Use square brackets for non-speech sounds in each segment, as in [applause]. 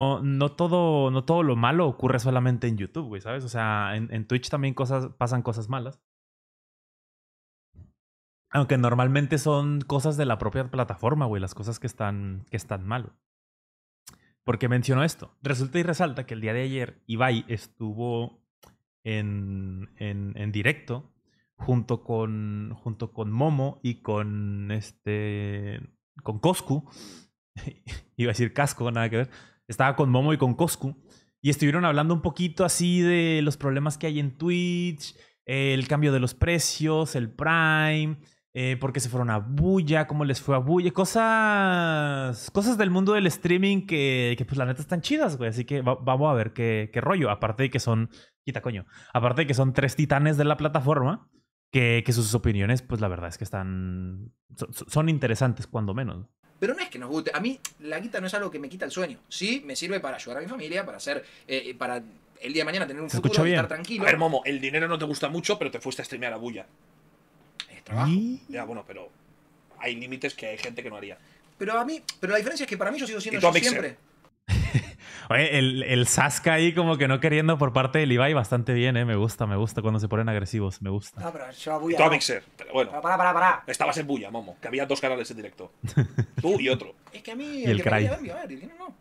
no, todo, no todo lo malo ocurre solamente en YouTube, güey, ¿sabes? O sea, en, Twitch también pasan cosas malas. Aunque normalmente son cosas de la propia plataforma, güey, las cosas que están, que están mal. Porque menciono esto. Resulta y resalta que el día de ayer Ibai estuvo en, en, en directo junto con, junto con Momo y con este con Coscu. [laughs] Iba a decir casco, nada que ver estaba con Momo y con Coscu y estuvieron hablando un poquito así de los problemas que hay en Twitch, eh, el cambio de los precios, el Prime, eh, por porque se fueron a Bulla, cómo les fue a Bulla, cosas, cosas del mundo del streaming que, que pues la neta están chidas, güey. Así que vamos a ver qué, rollo. Aparte de que son, quita coño, aparte de que son tres titanes de la plataforma, que, sus opiniones, pues la verdad es que están, son, son interesantes cuando menos. Pero no es que nos guste. A mí la guita no es algo que me quita el sueño. Sí, me sirve para ayudar a mi familia, para hacer, eh, para el día de mañana tener un Se futuro, estar tranquilo. A ver, Momo, el dinero no te gusta mucho, pero te fuiste a streamear a Bulla. Es trabajo. Ya, bueno, pero hay límites que hay gente que no haría. Pero a mí, pero la diferencia es que para mí yo sigo siendo siempre. [laughs] Oye, el, el Sasuke ahí como que no queriendo por parte del Ibai bastante bien, ¿eh? Me gusta, me gusta cuando se ponen agresivos, me gusta. No, pero yo a Mixer, bueno. para, para, para. Estabas en bulla Momo, que había dos canales en directo. [laughs] Tú y otro. Es que a mí el, el que cray. me a no, no.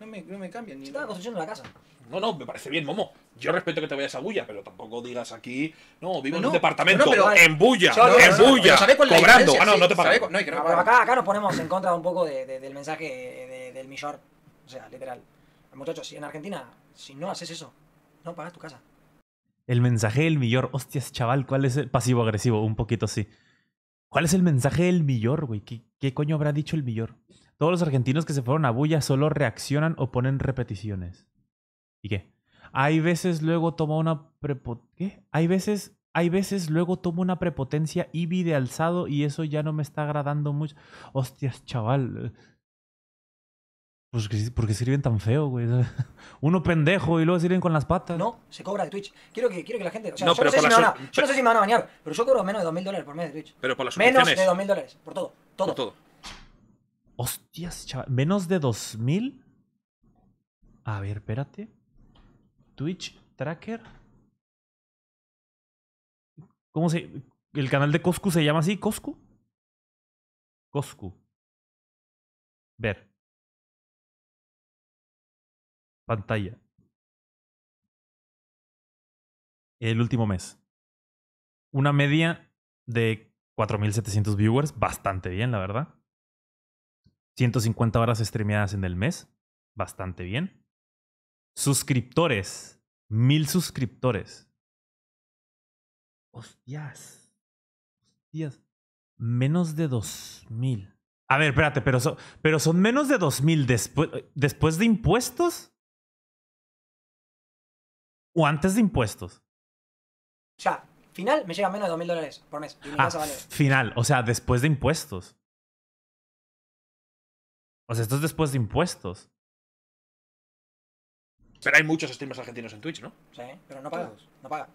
No me, no me cambian. Ni estaba construyendo la casa. No, no, me parece bien, Momo. Yo respeto que te vayas a Bulla, pero tampoco digas aquí. No, vivo en un departamento. No, pero, en Bulla, en Bulla. cobrando. Ah, no, no te pagas. No, que no acá, acá nos ponemos en contra un poco de, del mensaje de, del millor. O sea, literal. Muchachos, si en Argentina, si no haces eso, no pagas tu casa. El mensaje del millor. Hostias, chaval, ¿cuál es el pasivo-agresivo? Un poquito así. ¿Cuál es el mensaje del Millor, güey? ¿Qué, coño habrá dicho el Millor? Todos los argentinos que se fueron a Bulla solo reaccionan o ponen repeticiones. ¿Y qué? Hay veces luego toma una ¿Qué? Hay veces... Hay veces luego tomo una prepotencia vi de alzado y eso ya no me está agradando mucho. Hostias, chaval. Pues qué porque sirven tan feo, güey. [laughs] Uno pendejo y luego sirven con las patas. No, se cobra de Twitch. Quiero que, quiero que la gente. no, yo, no sé si me van a, yo no sé si van a bañar, pero yo cobro menos de 2.000 dólares por mes de Twitch. Menos de 2.000 dólares. Por todo. Todo. Por todo. Hostias, chaval. Menos de 2.000. A ver, espérate. Twitch Tracker. ¿Cómo se.? ¿El canal de Coscu se llama así? ¿Coscu? Coscu. Ver pantalla. El último mes. Una media de 4.700 viewers, bastante bien, la verdad. 150 horas streameadas en el mes, bastante bien. Suscriptores, 1.000 suscriptores. Hostias. Hostias. Menos de 2.000. A ver, espérate, pero son, pero son menos de 2.000 después, después de impuestos o antes de impuestos? O sea, final me llega menos de 2.000 dólares por mes. Ah, final, o sea, después de impuestos. O sea, esto es después de impuestos. Pero hay muchos streamers argentinos en Twitch, ¿no? Sí, pero no pagados. No paga.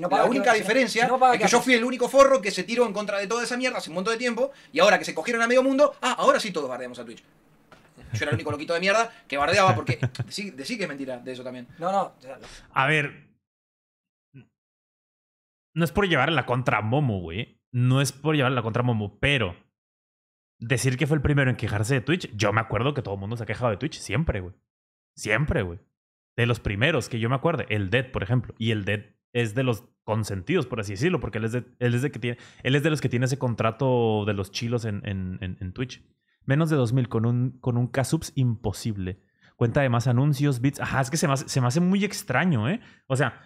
no paga, la única diferencia es que yo fui el único forro que se tiró en contra de toda esa mierda hace un montón de tiempo y ahora que se cogieron a medio mundo, ah, ahora sí todos bardeamos a Twitch yo era el único loquito de mierda que bardeaba, porque sí, sí que es mentira de eso también. No, no. A ver. No es por llevar la contra Momo, güey. No es por llevar la contra Momo, pero decir que fue el primero en quejarse de Twitch, yo me acuerdo que todo el mundo se ha quejado de Twitch siempre, güey. Siempre, güey. De los primeros que yo me acuerdo el Dead, por ejemplo. Y el Dead es de los consentidos, por así decirlo, porque él es de, que tiene, él es de los que tiene ese contrato de los chilos en, en, en Twitch. Menos de 2000 con un, con un K-Subs imposible. Cuenta de más anuncios, bits. Ajá, es que se me, hace, se me hace muy extraño, ¿eh? O sea,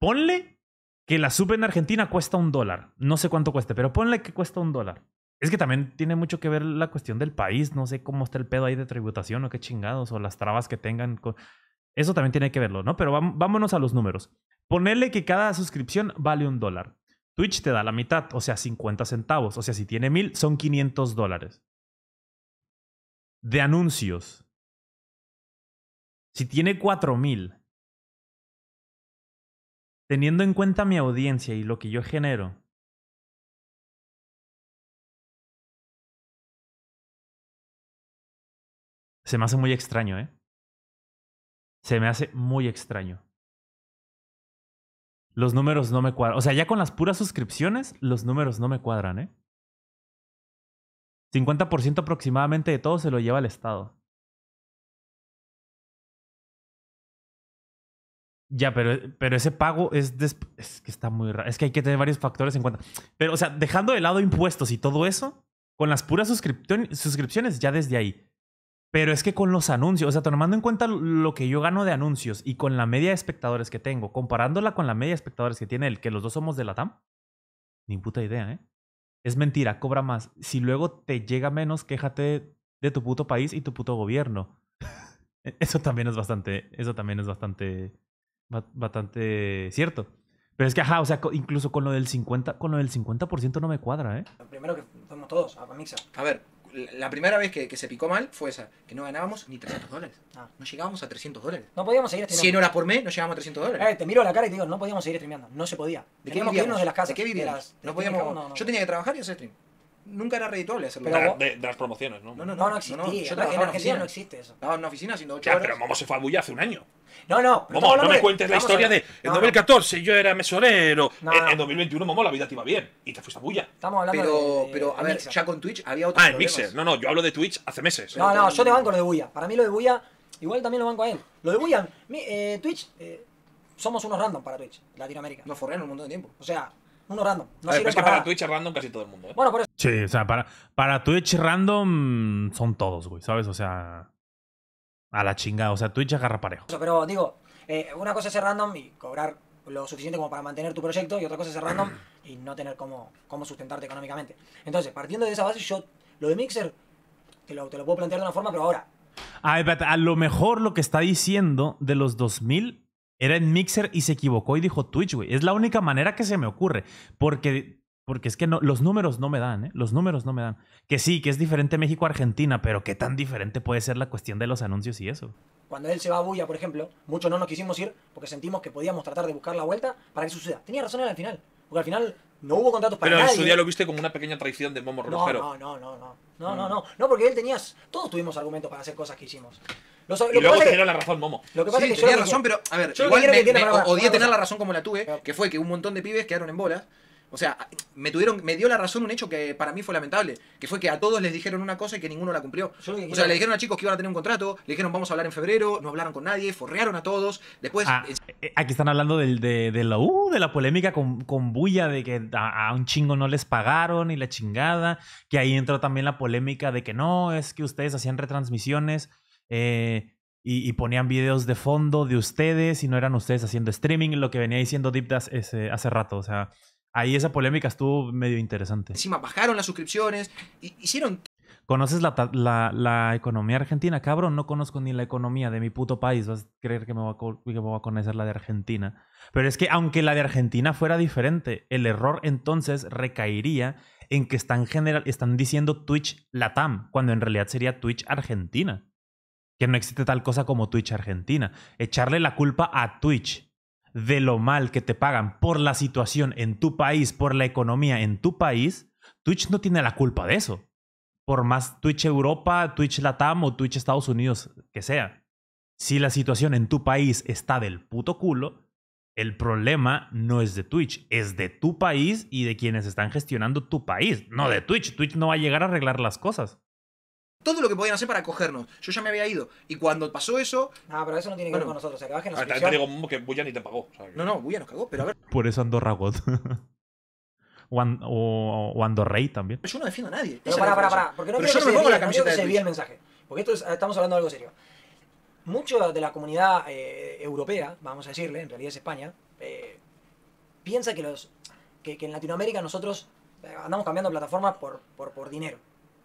ponle que la sub en Argentina cuesta un dólar. No sé cuánto cueste, pero ponle que cuesta un dólar. Es que también tiene mucho que ver la cuestión del país. No sé cómo está el pedo ahí de tributación o qué chingados, o las trabas que tengan. Eso también tiene que verlo, ¿no? Pero vámonos a los números. Ponle que cada suscripción vale un dólar. Twitch te da la mitad, o sea, 50 centavos. O sea, si tiene mil, son 500 dólares de anuncios, si tiene 4000, teniendo en cuenta mi audiencia y lo que yo genero, se me hace muy extraño, ¿eh? Se me hace muy extraño. Los números no me cuadran. O sea, ya con las puras suscripciones, los números no me cuadran, ¿eh? 50% aproximadamente de todo se lo lleva el Estado. Ya, pero, pero ese pago es, es que está muy raro. Es que hay que tener varios factores en cuenta. Pero, o sea, dejando de lado impuestos y todo eso, con las puras suscripciones ya desde ahí. Pero es que con los anuncios, o sea, tomando en cuenta lo que yo gano de anuncios y con la media de espectadores que tengo, comparándola con la media de espectadores que tiene el que los dos somos de la TAM, ni puta idea, ¿eh? es mentira, cobra más. Si luego te llega menos, quéjate de tu puto país y tu puto gobierno. [laughs] E, eso también es bastante, eso también es bastante, bastante cierto. Pero es que, ajá, o sea, incluso con lo del 50, con lo del 50% no me cuadra, ¿eh? Primero que somos todos, a Mixa. A ver, la primera vez que, se picó mal fue esa, que no ganábamos ni 300 dólares. Ah. No llegábamos a 300 dólares. No podíamos seguir streameando. no horas por mes, no llegábamos a 300 dólares. Eh, te miro a la cara y te digo, no podíamos seguir streameando. No se podía. Teníamos Que irnos de las casas. ¿De qué vivíamos? no podíamos, yo tenía que trabajar y hacer stream nunca era redituable hacerlo. de, las promociones, ¿no? No, no, no, no, no existía. No, no. Yo trabajaba en Argentina no existe eso. No, en una oficina, sino ocho horas. pero Momo se fue a Bulla hace un año. No, no. no no me cuentes la historia de en 2014 yo era no en, 2021 Momo la vida te iba bien y te fuiste a Bulla. Estamos hablando pero, de, a ver, ya con Twitch había otro Ah, Mixer. No, no, yo hablo de Twitch hace meses. No, no, yo te banco lo de Bulla. Para mí lo de Bulla, igual también lo banco a él. Lo de Bulla, eh, Twitch, eh, somos unos random para Twitch, Latinoamérica. Nos forrean un montón de tiempo. O sea, uno random. No es que para, Twitch random casi todo el mundo. ¿eh? Bueno, por eso. Sí, o sea, para, Twitch random mm, son todos, güey, ¿sabes? O sea. A la chingada. O sea, Twitch agarra parejo. Pero digo, eh, una cosa es ser random y cobrar lo suficiente como para mantener tu proyecto y otra cosa es ser random y no tener cómo, sustentarte económicamente. Entonces, partiendo de esa base, yo lo de Mixer te lo, te lo puedo plantear de una forma, pero ahora. A, ah, ver, a lo mejor lo que está diciendo de los 2000 era en Mixer y se equivocó y dijo Twitch, güey. Es la única manera que se me ocurre. Porque, porque es que no, los números no me dan, ¿eh? Los números no me dan. Que sí, que es diferente México-Argentina, pero qué tan diferente puede ser la cuestión de los anuncios y eso. Cuando él se va a Buya, por ejemplo, muchos no nos quisimos ir porque sentimos que podíamos tratar de buscar la vuelta para que suceda. Tenía razón él al final. Porque al final no hubo contratos para nadie. Pero en su día lo viste como una pequeña traición de Momo no, No, no, no, no. No, no, mm. no. No, porque él tenías. Todos tuvimos argumentos para hacer cosas que hicimos. Lo, lo y luego la razón, Momo. Lo es razón, pero a ver, igual odié tener la razón como la tuve, que fue que un montón de pibes quedaron en bolas. O sea, me tuvieron, me dio la razón un hecho que para mí fue lamentable, que fue que a todos les dijeron una cosa y que ninguno la cumplió. O sea, le dijeron a chicos que iban a tener un contrato, le dijeron vamos a hablar en febrero, no hablaron con nadie, forrearon a todos. Después. Ah, eh, eh, aquí están hablando de, la uh, de la polémica con, bulla de que a, a, un chingo no les pagaron y la chingada. Que ahí entró también la polémica de que no, es que ustedes hacían retransmisiones eh, y, ponían videos de fondo de ustedes y no eran ustedes haciendo streaming, lo que venía diciendo Deep hace rato. O sea, ahí esa polémica estuvo medio interesante. Encima bajaron las suscripciones, hicieron... ¿Conoces la, la, economía argentina? Cabrón, no conozco ni la economía de mi puto país. Vas a creer que me, voy a, que me voy a conocer la de Argentina. Pero es que aunque la de Argentina fuera diferente, el error entonces recaería en que están, general, están diciendo Twitch Latam, cuando en realidad sería Twitch Argentina que no existe tal cosa como Twitch Argentina. Echarle la culpa a Twitch de lo mal que te pagan por la situación en tu país, por la economía en tu país, Twitch no tiene la culpa de eso. Por más Twitch Europa, Twitch Latam o Twitch Estados Unidos que sea. Si la situación en tu país está del puto culo, el problema no es de Twitch, es de tu país y de quienes están gestionando tu país, no de Twitch. Twitch no va a llegar a arreglar las cosas todo lo que podían hacer para cogernos. Yo ya me había ido. Y cuando pasó eso. Ah, pero eso no tiene que ver con nosotros. O sea, que bajen ah, te digo que Buya ni te pagó. No, no, Buya nos cagó, pero a ver, Por eso Andorra God. [laughs] o, Andorrey también. yo no defiendo a nadie. Pero Porque no que se pongo la el mensaje. Porque esto estamos hablando de algo serio. Mucho de la comunidad eh, europea, vamos a decirle, en realidad es España, eh, piensa que los que, en Latinoamérica nosotros eh, andamos cambiando plataformas por, por, por dinero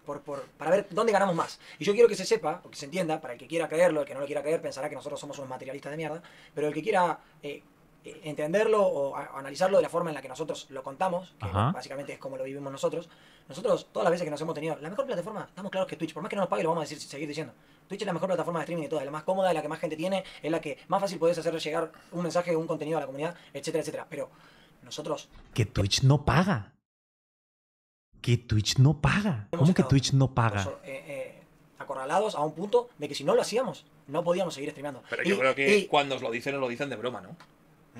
por, por, para ver dónde ganamos más. Y yo quiero que se sepa, o que se entienda, para el que quiera creerlo, el que no lo quiera creer pensará que nosotros somos unos materialistas de mierda, pero el que quiera eh, eh, entenderlo o analizarlo de la forma en la que nosotros lo contamos, que básicamente es como lo vivimos nosotros, nosotros todas las veces que nos hemos tenido, la mejor plataforma, estamos claros que Twitch, por más que no nos pague, lo vamos a decir, seguir diciendo. Twitch es la mejor plataforma de streaming de todas, la más cómoda, la que más gente tiene, es la que más fácil puedes hacer llegar un mensaje, un contenido a la comunidad, etcétera, etcétera. Pero nosotros... Que Twitch no paga que Twitch no paga. ¿Cómo que Twitch no paga? Eh, eh, acorralados a un punto de que si no lo hacíamos, no podíamos seguir streameando. Pero yo creo que cuando os lo dicen, os lo dicen de broma, ¿no?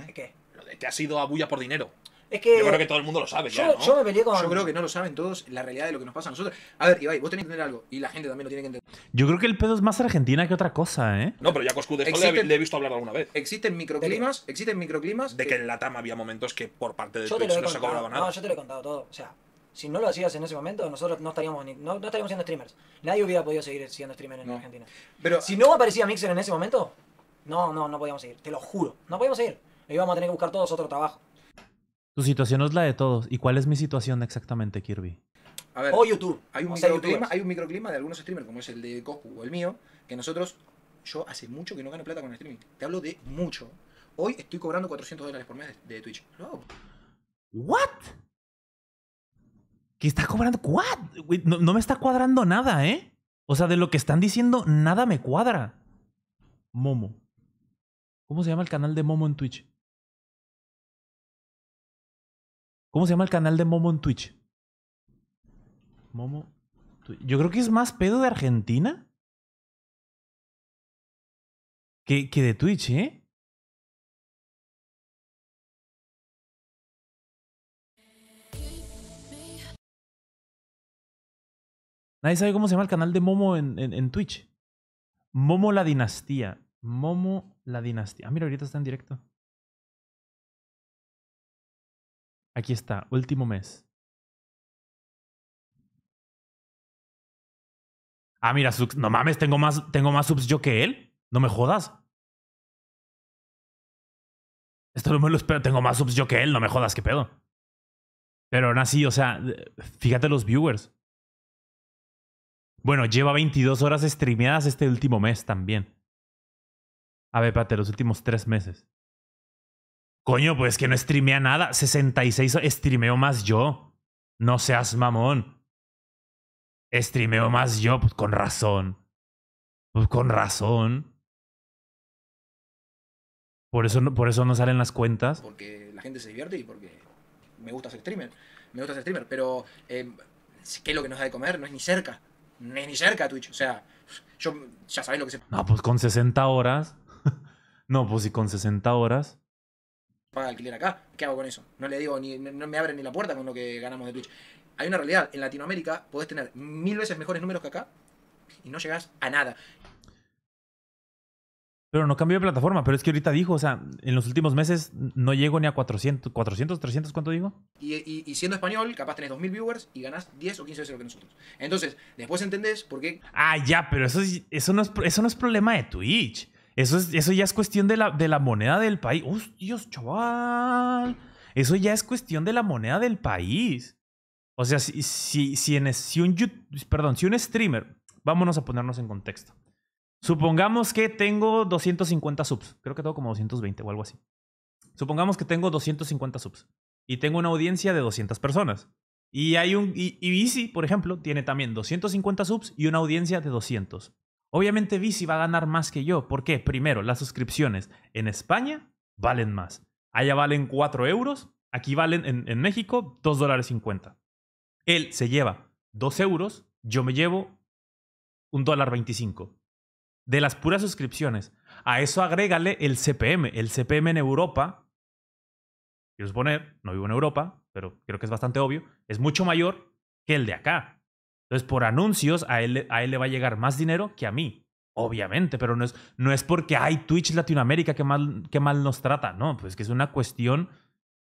¿Eh? ¿Qué? Lo de que ha sido a bulla por dinero. Es que, yo creo que todo el mundo lo sabe. ¿no? yo me peleé con. Yo creo que no lo saben todos la realidad de lo que nos pasa a nosotros. A ver, Ibai, vos tenés que entender algo. Y la gente también lo tiene que entender. Yo creo que el pedo es más argentina que otra cosa, ¿eh? No, pero ya con de esto le, he visto hablar alguna vez. Existen microclimas. Existen microclimas. De que en Latam había momentos que por parte de Twitch no se cobraba nada. No, yo te lo he contado todo. O sea, si no lo hacías en ese momento, nosotros no estaríamos, siendo streamers. Nadie hubiera podido seguir siendo streamer en Argentina. Pero, si no aparecía Mixer en ese momento, no, no, no podíamos seguir. Te lo juro. No podíamos seguir. Y íbamos a tener que buscar todos otro trabajo. Tu situación es la de todos. ¿Y cuál es mi situación exactamente, Kirby? A ver, o YouTube. Hay un, microclima, de algunos streamers, como es el de Coscu o el mío, que nosotros, yo hace mucho que no gano plata con el streaming. Te hablo de mucho. Hoy estoy cobrando 400 dólares por mes de, Twitch. ¿What? ¿Qué está cobrando. ¿What? No, me está cuadrando nada, ¿eh? O sea, de lo que están diciendo, nada me cuadra. Momo. ¿Cómo se llama el canal de Momo en Twitch? ¿Cómo se llama el canal de Momo en Twitch? Momo. Yo creo que es más pedo de Argentina que de Twitch, ¿eh? Nadie sabe cómo se llama el canal de Momo en, Twitch. Momo la Dinastía. Momo la Dinastía. Ah, mira, ahorita está en directo. Aquí está, último mes. Ah, mira, no mames, tengo más, tengo más subs yo que él. No me jodas. Esto no me lo espero. Tengo más subs yo que él, no me jodas, qué pedo. Pero aún así, o sea, fíjate los viewers. Bueno, lleva 22 horas streameadas este último mes también. A ver, pate, los últimos tres meses. Coño, pues que no streamea nada. 66 streameo más yo. No seas mamón. Streameo más yo, pues con razón. Pues con razón. Por eso, no, por eso no salen las cuentas. Porque la gente se divierte y porque me gusta ser streamer. Me gusta ser streamer, pero eh, ¿qué es lo que nos da de comer? No es ni cerca ni, cerca cerca Twitch. O sea, yo ya sabéis lo que se. No, pues con 60 horas. [laughs] no, pues si con 60 horas. Paga alquiler acá. ¿Qué hago con eso? No le digo ni. No me abren ni la puerta con lo que ganamos de Twitch. Hay una realidad. En Latinoamérica podés tener mil veces mejores números que acá y no llegás a nada. Pero no cambió de plataforma, pero es que ahorita dijo, o sea, en los últimos meses no llego ni a 400, 400 300, ¿cuánto digo? Y, siendo español, capaz tenés 2.000 viewers y ganás 10 o 15 veces lo que nosotros. Entonces, después entendés por qué... Ah, ya, pero eso, eso, no, es, eso no es problema de Twitch. Eso, eso ya es cuestión de la, de la moneda del país. ¡Uf, Dios, chaval! Eso ya es cuestión de la moneda del país. O sea, si, si, si, en, perdón, si un streamer, vámonos a ponernos en contexto Supongamos que tengo 250 subs. Creo que tengo como 220 o algo así. Supongamos que tengo 250 subs. Y tengo una audiencia de 200 personas. Y hay un. Bici, por ejemplo, tiene también 250 subs y una audiencia de 200. Obviamente Bici va a ganar más que yo. ¿Por qué? Primero, las suscripciones en España valen más. Allá valen 4 euros. Aquí valen en, México 2 dólares 50. Él se lleva 2 euros. Yo me llevo 1 dólar 25 de las puras suscripciones. A eso agrégale el CPM. El CPM en Europa, quiero suponer, no vivo en Europa, pero creo que es bastante obvio, es mucho mayor que el de acá. Entonces, por anuncios, a él, a él le va a llegar más dinero que a mí. Obviamente, pero no es, no es porque hay Twitch Latinoamérica que mal, que mal nos trata. No, pues que es una cuestión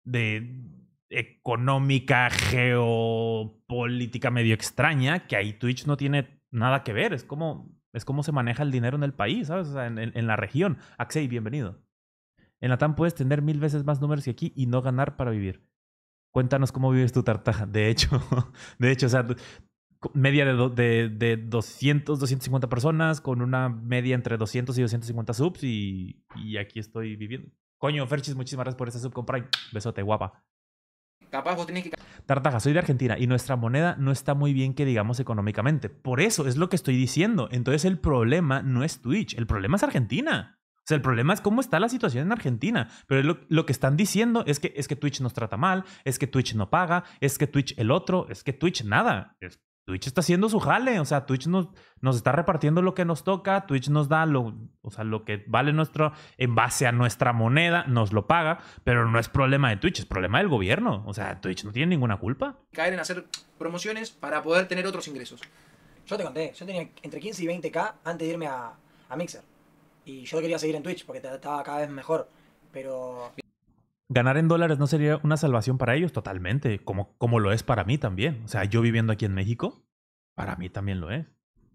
de económica, geopolítica medio extraña, que ahí Twitch no tiene nada que ver. Es como es cómo se maneja el dinero en el país, ¿sabes? O sea, en, la región. Axei, bienvenido. En Latam puedes tener mil veces más números que aquí y no ganar para vivir. Cuéntanos cómo vives tu tartaja. [laughs] De hecho, [laughs] de hecho, o sea, media de, de, 200, 250 personas con una media entre 200 y 250 subs y, aquí estoy viviendo. Coño, Ferchis, muchísimas gracias por ese sub Besote, guapa. Capaz Tartaja, soy de Argentina y nuestra moneda no está muy bien que digamos económicamente. Por eso es lo que estoy diciendo. Entonces el problema no es Twitch, el problema es Argentina. O sea, el problema es cómo está la situación en Argentina. Pero lo, que están diciendo es que, es que Twitch nos trata mal, es que Twitch no paga, es que Twitch el otro, es que Twitch nada. Es, Twitch está haciendo su jale, o sea, Twitch nos, nos está repartiendo lo que nos toca, Twitch nos da lo, o sea, lo que vale nuestro, en base a nuestra moneda, nos lo paga, pero no es problema de Twitch, es problema del gobierno, o sea, Twitch no tiene ninguna culpa. Caer en hacer promociones para poder tener otros ingresos. Yo te conté, yo tenía entre 15 y 20k antes de irme a, a Mixer, y yo quería seguir en Twitch porque estaba cada vez mejor, pero ganar en dólares no sería una salvación para ellos totalmente, como, como lo es para mí también. O sea, yo viviendo aquí en México, para mí también lo es.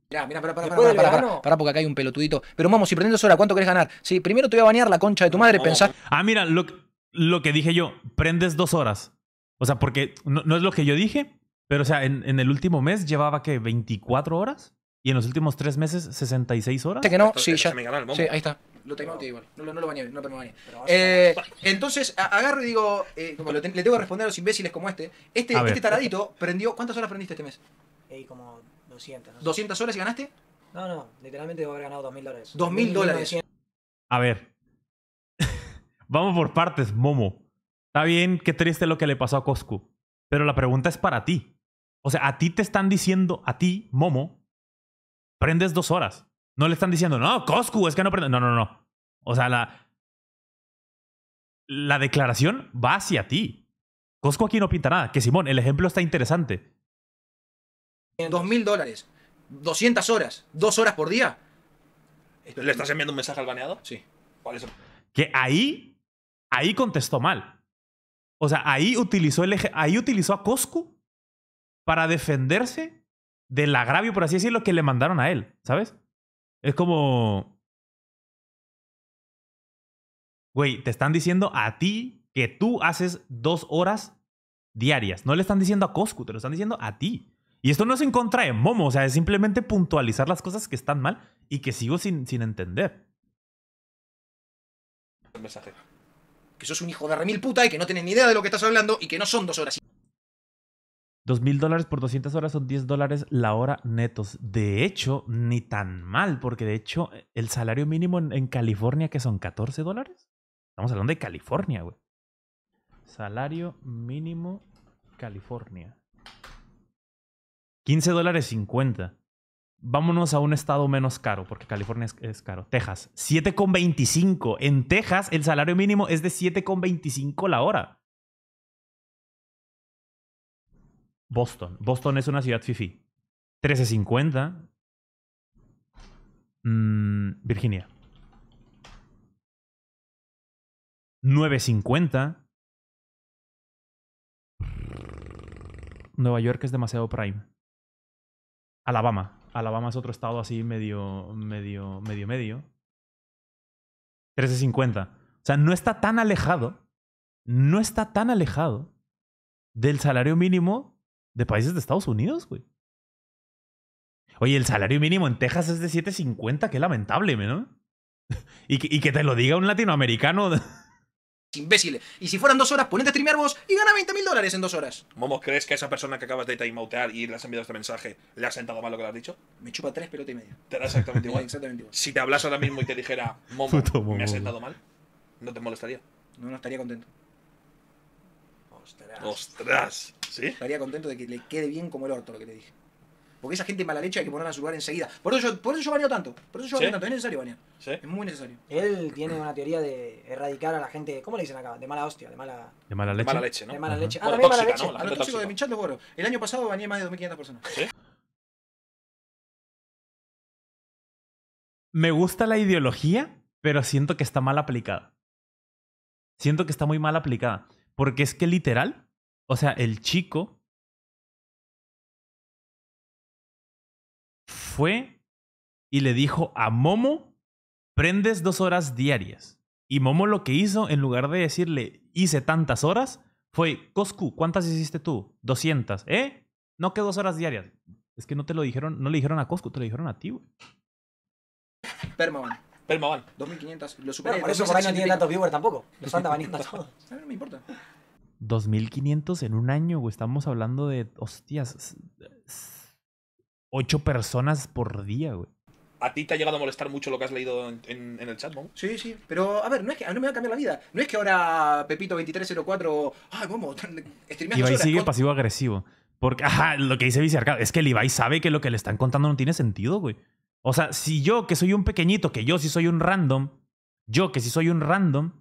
Ya, mira, para, para, para, para, para, porque acá hay un pelotudito. Pero vamos, si prendes horas, ¿cuánto querés ganar? Sí, primero te voy a bañar la concha de tu madre, no. pensás. Ah, mira, lo, que dije yo, prendes dos horas. O sea, porque no, es lo que yo dije, pero o sea, en, el último mes llevaba que 24 horas y en los últimos tres meses 66 horas. que no, sí, ya. Sí, ahí está. Lo tengo igual. No, no, lo bañé, no lo bañé. Eh, entonces, agarro y digo, eh, le tengo que responder a los imbéciles como este. Este, este taradito prendió. ¿Cuántas horas prendiste este mes? como 200. No ¿200 horas y ganaste? No, no, literalmente debo haber ganado 2.000 dólares. 2.000 dólares. A ver. [laughs] Vamos por partes, Momo. Está bien, qué triste lo que le pasó a Coscu. Pero la pregunta es para ti. O sea, a ti te están diciendo, a ti, Momo, prendes dos horas. No le están diciendo, no, Coscu, es que no prende. No, no, no. O sea, la, la declaración va hacia ti. Coscu aquí no pinta nada. Que Simón, el ejemplo está interesante. Dos mil dólares, 200 horas, dos horas por día. ¿Le estás enviando un mensaje al baneado? Sí. ¿Cuál es Que ahí, ahí contestó mal. O sea, ahí utilizó, el ahí utilizó a Coscu para defenderse del agravio, por así decirlo, que le mandaron a él, ¿sabes? Es como... Güey, te están diciendo a ti que tú haces dos horas diarias. No le están diciendo a Coscu, te lo están diciendo a ti. Y esto no es en contra de Momo, o sea, es simplemente puntualizar las cosas que están mal y que sigo sin, entender. mensaje. Que sos un hijo de remil puta y que no tenés ni idea de lo que estás hablando y que no son dos horas Dos mil dólares por 200 horas son 10 dólares la hora netos. De hecho, ni tan mal, porque de hecho el salario mínimo en, California, que son 14 dólares. Estamos hablando de California, güey. Salario mínimo California. 15 dólares 50. Vámonos a un estado menos caro, porque California es, es caro. Texas, 7,25. En Texas el salario mínimo es de 7,25 la hora. Boston. Boston es una ciudad fifi. 1350. Mm, Virginia. 950. Nueva York es demasiado prime. Alabama. Alabama es otro estado así medio, medio, medio, medio. 1350. O sea, no está tan alejado. No está tan alejado del salario mínimo de países de Estados Unidos, güey. Oye, el salario mínimo en Texas es de 7.50, qué lamentable, ¿no? [laughs] y, que, te lo diga un latinoamericano. [laughs] imbécil. Y si fueran dos horas, ponete a streamear vos y gana 20.000 mil dólares en dos horas. Momo, ¿crees que a esa persona que acabas de timeoutear y le has enviado este mensaje le ha sentado mal lo que le has dicho? Me chupa tres pelotas y media. Te da exactamente igual. [laughs] exactamente igual. Si te hablas ahora mismo y te dijera, Momo, me ha sentado mal, no te molestaría. No, no estaría contento. Ostras. ¿Sí? Estaría contento de que le quede bien como el orto lo que le dije. Porque esa gente mala leche hay que ponerla a su lugar enseguida. Por eso yo, por eso tanto. Por eso yo tanto. Es necesario banear. Es muy necesario. Él tiene una teoría de erradicar a la gente. ¿Cómo le dicen acá? De mala hostia, de mala. leche. De mala leche, ¿no? De mala leche. Ah, a los de mi El año pasado bañé más de 2.500 personas. Me gusta la ideología, pero siento que está mal aplicada. Siento que está muy mal aplicada. Porque es que literal, o sea, el chico fue y le dijo a Momo, prendes dos horas diarias. Y Momo lo que hizo, en lugar de decirle, hice tantas horas, fue, Coscu, ¿cuántas hiciste tú? 200, ¿eh? No que dos horas diarias. Es que no te lo dijeron, no le dijeron a Coscu, te lo dijeron a ti, güey. 2500. Lo superé. por eso por ahí no tiene tantos viewers tampoco. Los [laughs] a No, me importa. 2500 en un año, güey. Estamos hablando de, hostias, 8 personas por día, güey. ¿A ti te ha llegado a molestar mucho lo que has leído en, el chat, ¿no? Sí, sí. Pero, a ver, no es que a me va a cambiar la vida. No es que ahora Pepito2304. Ay, ah, ¿cómo? Ibai sigue pasivo-agresivo. Porque, ajá, lo que dice Viciarcado es que el Ibai sabe que lo que le están contando no tiene sentido, güey. O sea, si yo que soy un pequeñito, que yo sí soy un random, yo que sí soy un random,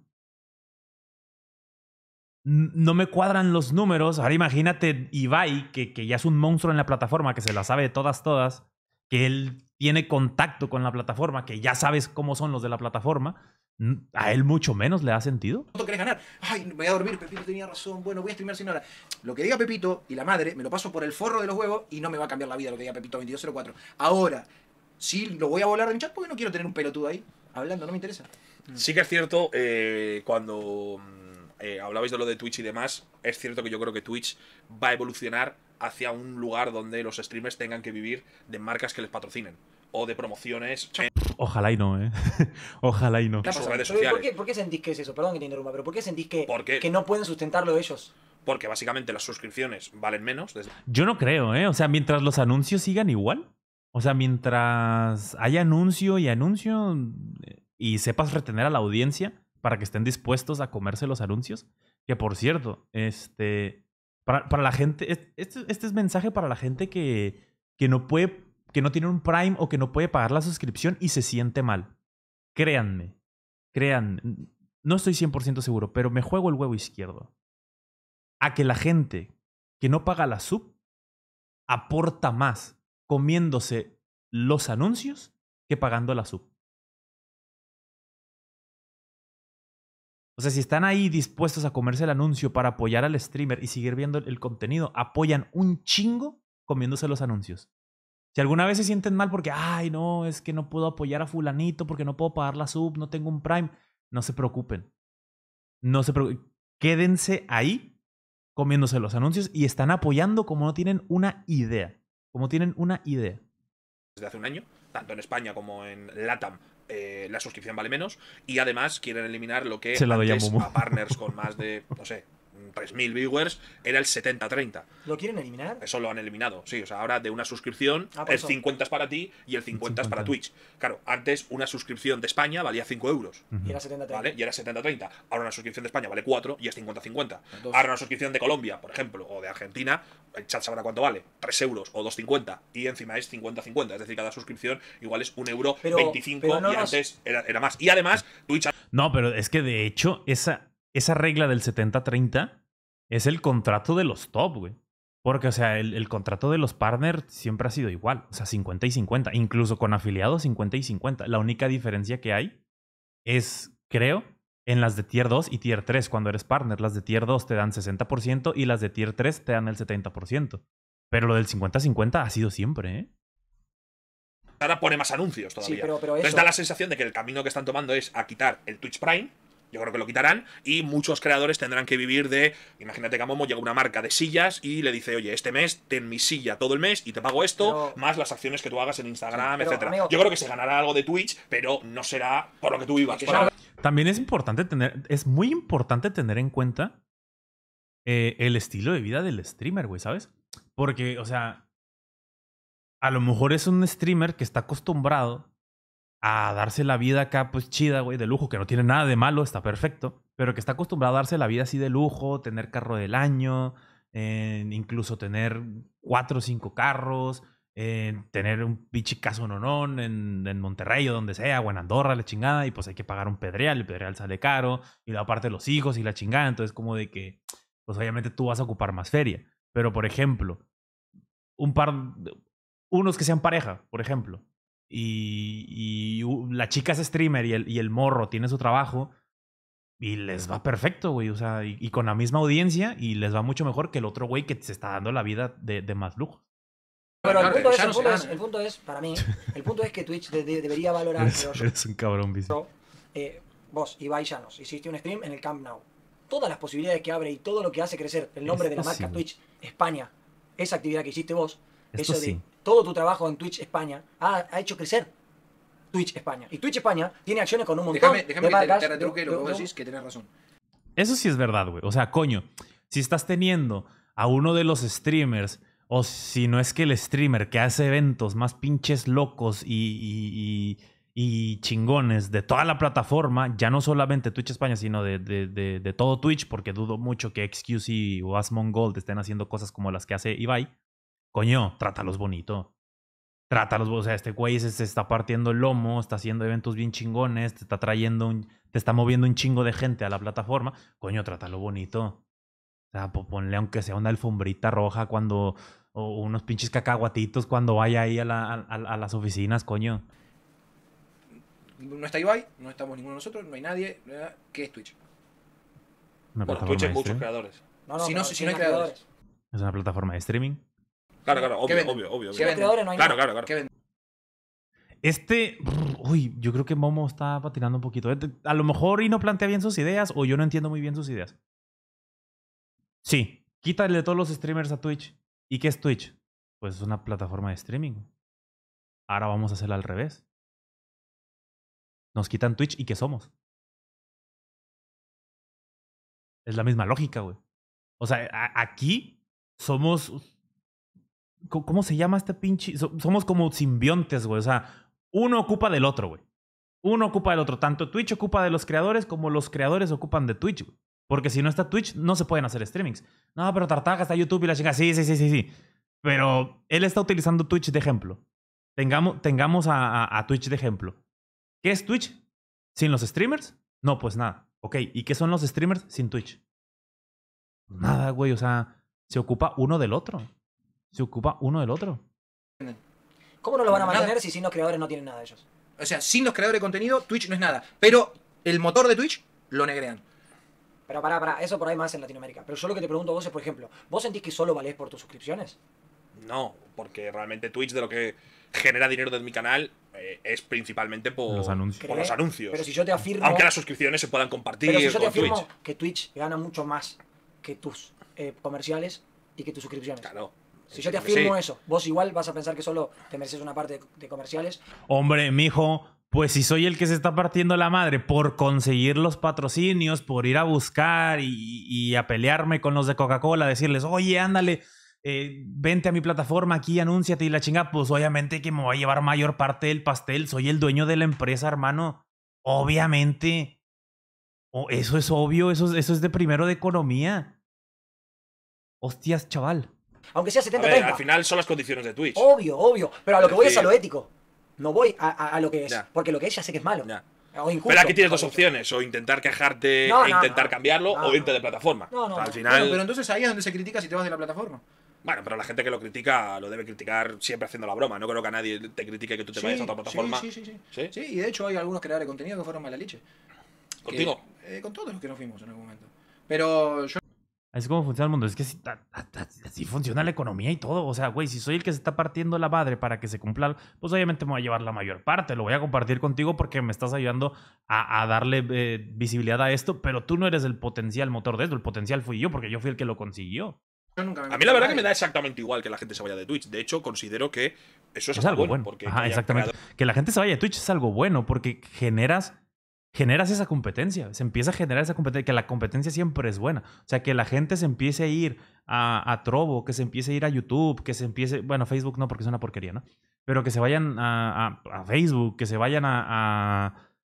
no me cuadran los números. Ahora imagínate Ibai, que, que ya es un monstruo en la plataforma, que se la sabe de todas, todas, que él tiene contacto con la plataforma, que ya sabes cómo son los de la plataforma. ¿A él mucho menos le da sentido? ¿Cuánto querés ganar? Ay, me voy a dormir, Pepito tenía razón, bueno, voy a streamear sin hora. Lo que diga Pepito y la madre, me lo paso por el forro de los huevos y no me va a cambiar la vida lo que diga Pepito 2204. Ahora, Sí, lo voy a volar en chat porque no quiero tener un pelotudo ahí hablando, no me interesa. Mm. Sí que es cierto, eh, cuando mm, eh, hablabais de lo de Twitch y demás, es cierto que yo creo que Twitch va a evolucionar hacia un lugar donde los streamers tengan que vivir de marcas que les patrocinen o de promociones. Ojalá y no, ¿eh? [laughs] Ojalá y no. ¿Por, qué, ¿Por qué sentís que es eso? Perdón que te interrumpa, pero ¿por qué sentís que, que no pueden sustentarlo ellos? Porque básicamente las suscripciones valen menos. Yo no creo, ¿eh? O sea, mientras los anuncios sigan igual, o sea, mientras hay anuncio y anuncio eh, y sepas retener a la audiencia para que estén dispuestos a comerse los anuncios. Que por cierto, este. Para, la gente. Este, este, es mensaje para la gente que, que no puede. que no tiene un Prime o que no puede pagar la suscripción y se siente mal. Créanme. Créanme. No estoy 100% seguro, pero me juego el huevo izquierdo. A que la gente que no paga la sub aporta más comiéndose los anuncios que pagando la sub. O sea, si están ahí dispuestos a comerse el anuncio para apoyar al streamer y seguir viendo el contenido, apoyan un chingo comiéndose los anuncios. Si alguna vez se sienten mal porque, ay, no, es que no puedo apoyar a fulanito porque no puedo pagar la sub, no tengo un prime, no se preocupen. No se Quédense ahí comiéndose los anuncios y están apoyando como no tienen una idea como tienen una idea. Desde hace un año, tanto en España como en LATAM, eh, la suscripción vale menos y además quieren eliminar lo que Se la antes a partners con más de, no sé, 3.000 viewers, era el 70-30. ¿Lo quieren eliminar? Eso lo han eliminado, sí. O sea, ahora de una suscripción, ah, pues el 50 es para ti y el 50, es para Twitch. Claro, antes una suscripción de España valía 5 euros. Y era 70-30. ¿vale? Y era 70-30. Ahora una suscripción de España vale 4 y es 50-50. Pues ahora una suscripción de Colombia, por ejemplo, o de Argentina, el chat sabrá cuánto vale, 3 euros o 2,50. Y encima es 50-50. Es decir, cada suscripción igual es 1,25 euro 25 y antes era, era, más. Y además, Twitch... No, pero es que de hecho, esa, esa regla del 70-30 es el contrato de los top, güey. Porque, o sea, el, contrato de los partners siempre ha sido igual. O sea, 50 y 50. Incluso con afiliados, 50 y 50. La única diferencia que hay es, creo, en las de tier 2 y tier 3 cuando eres partner. Las de tier 2 te dan 60% y las de tier 3 te dan el 70%. Pero lo del 50-50 ha sido siempre, ¿eh? Ahora pone más anuncios todavía. Sí, pero, pero Entonces da la sensación de que el camino que están tomando es a quitar el Twitch Prime yo creo que lo quitarán y muchos creadores tendrán que vivir de... Imagínate que a Momo llega una marca de sillas y le dice, oye, este mes ten mi silla todo el mes y te pago esto, más las acciones que tú hagas en Instagram, etc. etcétera. Yo creo que se ganará algo de Twitch, pero no será por lo que tú vivas. También es importante tener... Es muy importante tener en cuenta eh, el estilo de vida del streamer, güey, ¿sabes? Porque, o sea... A lo mejor es un streamer que está acostumbrado a darse la vida acá, pues chida, güey, de lujo, que no tiene nada de malo, está perfecto, pero que está acostumbrado a darse la vida así de lujo, tener carro del año, eh, incluso tener cuatro o cinco carros, eh, tener un pichicazo nonón en, en Monterrey o donde sea, o en Andorra, la chingada, y pues hay que pagar un pedreal, el pedreal sale caro, y la parte de los hijos y la chingada, entonces como de que, pues obviamente tú vas a ocupar más feria, pero por ejemplo, un par, unos que sean pareja, por ejemplo, y, la chica es streamer y el, y el morro tiene su trabajo y les va perfecto, güey. O sea, y, con la misma audiencia y les va mucho mejor que el otro güey que se está dando la vida de, de más lujo. Pero el punto, es, ah. el, punto es, para mí, [laughs] el punto es que Twitch debería valorar. Eres, un cabrón, viste. Eh, vos, Ibai hiciste un stream en el Camp Now. Todas las posibilidades que abre y todo lo que hace crecer el nombre de la marca Twitch España, esa actividad que hiciste vos, eso de sí todo tu trabajo en Twitch España ha, hecho crecer Twitch España. Y Twitch España tiene acciones con un montón déjame, déjame de Déjame que te, lo que que razón. Eso sí es verdad, güey. O sea, coño, si estás teniendo a uno de los streamers, o si no es que el streamer que hace eventos más pinches locos y, y, chingones de toda la plataforma, ya no solamente Twitch España, sino de, de todo Twitch, porque dudo mucho que XQC o Asmongold estén haciendo cosas como las que hace Ibai, coño, trátalos bonito. Trátalos, o sea, este güey se, está partiendo el lomo, está haciendo eventos bien chingones, te está trayendo, un, te está moviendo un chingo de gente a la plataforma. Coño, trátalo bonito. O sea, ponle aunque sea una alfombrita roja cuando, o unos pinches cacahuatitos cuando vaya ahí a, las oficinas, coño. No está Ibai, no estamos ninguno de nosotros, no hay nadie. ¿Qué es Twitch? Twitch muchos creadores. no, si no hay creadores. Es una plataforma de streaming. Claro, claro, obvio, obvio, obvio, no hay claro, claro, claro. Este, uy, yo creo que Momo está patinando un poquito. Este, a lo mejor y no plantea bien sus ideas o yo no entiendo muy bien sus ideas. Sí, quítale todos los streamers a Twitch. ¿Y qué es Twitch? Pues es una plataforma de streaming. Ahora vamos a hacerla al revés. Nos quitan Twitch y ¿qué somos? Es la misma lógica, güey. O sea, aquí somos ¿Cómo se llama este pinche? somos como simbiontes, güey. O sea, uno ocupa del otro, güey. Uno ocupa del otro. Tanto Twitch ocupa de los creadores como los creadores ocupan de Twitch, güey. Porque si no está Twitch, no se pueden hacer streamings. No, pero Tartaga está YouTube y la chica. Sí, sí, sí, sí, sí. Pero él está utilizando Twitch de ejemplo. Tengamos, tengamos a, a Twitch de ejemplo. ¿Qué es Twitch? ¿Sin los streamers? No, pues nada. Ok, ¿y qué son los streamers sin Twitch? Nada, güey. O sea, se ocupa uno del otro se ocupa uno del otro. ¿Cómo no lo van a mantener si sin los creadores no tienen nada de ellos? O sea, sin los creadores de contenido, Twitch no es nada. Pero el motor de Twitch lo negrean. Pero para, pará, eso por ahí más en Latinoamérica. Pero yo lo que te pregunto a vos es, por ejemplo, ¿vos sentís que solo valés por tus suscripciones? No, porque realmente Twitch de lo que genera dinero de mi canal eh, es principalmente por los, anuncios. Pero si yo te afirmo. Aunque las suscripciones se puedan compartir. Pero si yo te afirmo que Twitch gana mucho más que tus eh, comerciales y que tus suscripciones. Claro. Si yo te afirmo eso, vos igual vas a pensar que solo te mereces una parte de comerciales. Hombre, mijo, pues si soy el que se está partiendo la madre por conseguir los patrocinios, por ir a buscar y, a pelearme con los de Coca-Cola, decirles, oye, ándale, eh, vente a mi plataforma aquí, anúnciate y la chinga, pues obviamente que me va a llevar mayor parte del pastel, soy el dueño de la empresa, hermano. Obviamente. Oh, eso es obvio, eso, eso es de primero de economía. Hostias, chaval. Aunque sea 70 Al final son las condiciones de Twitch. Obvio, obvio. Pero a lo que voy es a lo ético. No voy a, a, lo que es. Porque lo que es ya sé que es malo. O injusto, pero aquí tienes dos opciones, o intentar quejarte e intentar cambiarlo, o irte de plataforma. No, no, al final... pero entonces ahí es donde se critica si te vas de la plataforma. Bueno, pero la gente que lo critica lo debe criticar siempre haciendo la broma. No creo que a nadie te critique que tú te vayas a otra plataforma. Sí, sí, sí, sí, sí. y de hecho hay algunos creadores de contenido que fueron mala leche. ¿Contigo? Eh, con todos los que nos fuimos en algún momento. Pero yo... Así como funciona el mundo. Es que así, funciona la economía y todo. O sea, güey, si soy el que se está partiendo la madre para que se cumpla, pues obviamente me voy a llevar la mayor parte. Lo voy a compartir contigo porque me estás ayudando a, darle eh, visibilidad a esto, pero tú no eres el potencial motor de esto. El potencial fui yo porque yo fui el que lo consiguió. a mí la verdad que me da exactamente igual que la gente se vaya de Twitch. De hecho, considero que eso es, algo bueno. Porque exactamente. Que la gente se vaya de Twitch es algo bueno porque generas generas esa competencia, se empieza a generar esa competencia, que la competencia siempre es buena. O sea, que la gente se empiece a ir a, a Trovo, que se empiece a ir a YouTube, que se empiece, bueno, Facebook no porque es una porquería, ¿no? Pero que se vayan a, Facebook, que se vayan a,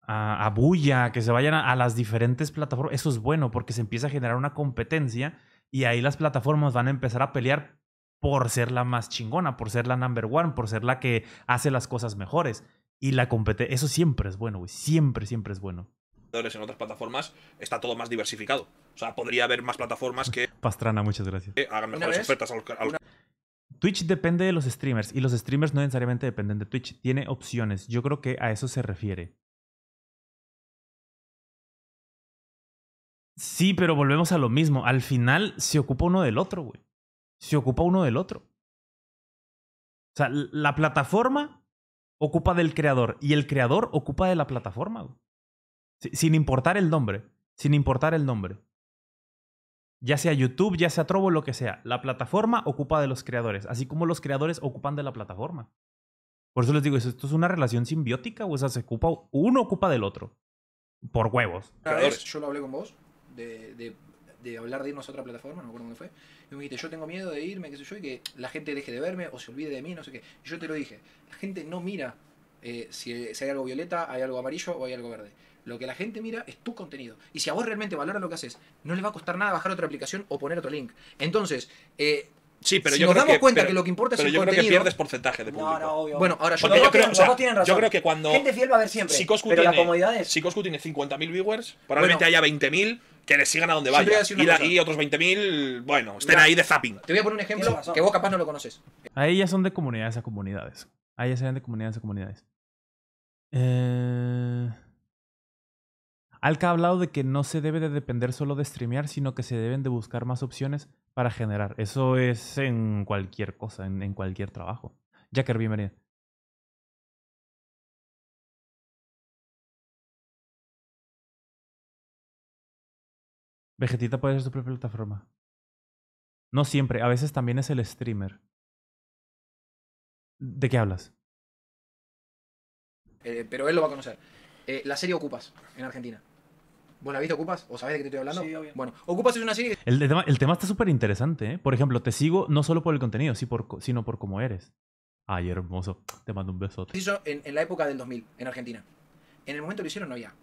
a, Bulla, que se vayan a, las diferentes plataformas. Eso es bueno porque se empieza a generar una competencia y ahí las plataformas van a empezar a pelear por ser la más chingona, por ser la number one, por ser la que hace las cosas mejores. Y la competencia, eso siempre es bueno, güey. Siempre, siempre es bueno. En otras plataformas está todo más diversificado. O sea, podría haber más plataformas que. [laughs] Pastrana, muchas gracias. Que hagan mejores Twitch depende de los streamers y los streamers no necesariamente dependen de Twitch. Tiene opciones. Yo creo que a eso se refiere. Sí, pero volvemos a lo mismo. Al final se ocupa uno del otro, güey. Se ocupa uno del otro. O sea, la plataforma ocupa del creador y el creador ocupa de la plataforma. Sin importar el nombre, sin importar el nombre. Ya sea YouTube, ya sea Trovo, lo que sea. La plataforma ocupa de los creadores, así como los creadores ocupan de la plataforma. Por eso les digo, esto es una relación simbiótica, o sea, se ocupa, uno ocupa del otro. Por huevos. yo lo hablé con vos, de de hablar de irnos a otra plataforma, no me acuerdo dónde fue, y me dijiste, yo tengo miedo de irme, qué sé yo, y que la gente deje de verme o se olvide de mí, no sé qué. yo te lo dije, la gente no mira eh, si, hay algo violeta, hay algo amarillo o hay algo verde. Lo que la gente mira es tu contenido. Y si a vos realmente valoras lo que haces, no le va a costar nada bajar otra aplicación o poner otro link. Entonces, eh, Sí, pero si nos damos cuenta que lo que importa es el yo creo que pierdes porcentaje de público. No, no, obvio. Bueno, ahora yo, yo creo, tienen, razón. Yo creo que cuando gente fiel va a haber siempre. Si pero la comodidad es... si Coscu tiene 50.000 viewers, probablemente haya haya 20.000 que le sigan a donde vaya. Y, y, otros 20.000, bueno, estén ahí de zapping. Te voy a poner un ejemplo que vos capaz no lo conoces. Ahí ya son de comunidades a comunidades. Ahí ya serían de comunidades a comunidades. Eh... ha hablado de que no se debe de depender solo de streamear, sino que se deben de buscar más opciones para generar. Eso es en cualquier cosa, en, en cualquier trabajo. Jacker, bienvenido. Vegetita puede ser su propia plataforma. No siempre, a veces también es el streamer. ¿De qué hablas? Eh, pero él lo va a conocer. Eh, la serie Ocupas, en Argentina. ¿Vos la viste Ocupas? ¿O sabés de qué te estoy hablando? Sí, obvio. Bueno, Ocupas es una serie... El, tema, está súper interesante, ¿eh? Por ejemplo, te sigo no solo por el contenido, sino por cómo eres. Ay, hermoso. Te mando un beso. Se hizo en, la época del 2000, en Argentina. En el momento lo hicieron no había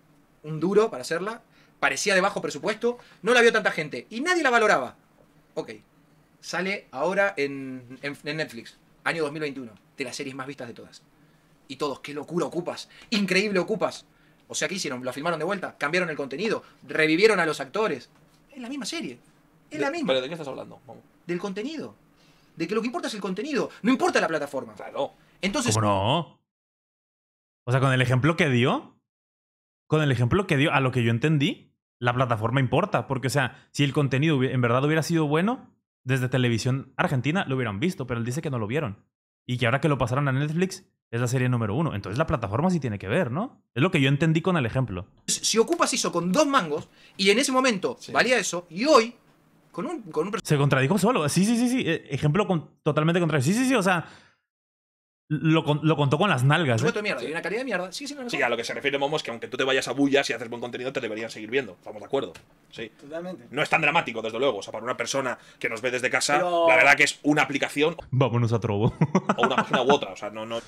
un duro para hacerla parecía de bajo presupuesto, no la vio tanta gente y nadie la valoraba. Ok, sale ahora en, Netflix, año 2021, de las series más vistas de todas. Y todos, qué locura ocupas, increíble ocupas. O sea, ¿qué hicieron? ¿La filmaron de vuelta? ¿Cambiaron el contenido? ¿Revivieron a los actores? Es la misma serie. Es la misma. ¿Pero de qué estás hablando? Del contenido. De que lo que importa es el contenido. No importa la plataforma. Claro. Entonces. ¿Cómo no? O sea, con el ejemplo que dio. Con el ejemplo que dio, a lo que yo entendí, la plataforma importa, porque o sea, si el contenido en verdad hubiera sido bueno, desde televisión argentina lo hubieran visto, pero él dice que no lo vieron. Y que ahora que lo pasaron a Netflix, es la serie número uno. Entonces la plataforma sí tiene que ver, ¿no? Es lo que yo entendí con el ejemplo. Si Ocupas hizo con dos mangos, y en ese momento valía eso, y hoy, con un, con Se contradijo solo. Sí, sí, sí, sí. E, ejemplo con, totalmente contrario. Sí, sí, sí. O sea, lo, contó con las nalgas. ¿eh? mierda, y una calidad de mierda. Sí, sí, sí, a lo que se refiere Momo es que aunque tú te vayas a bullas si haces buen contenido, te deberían seguir viendo. Estamos de acuerdo. Sí. Totalmente. No es tan dramático, desde luego. O sea, para una persona que nos ve desde casa, la verdad que es una aplicación. Vámonos a Trobo. O una página u otra. O sea, no. no...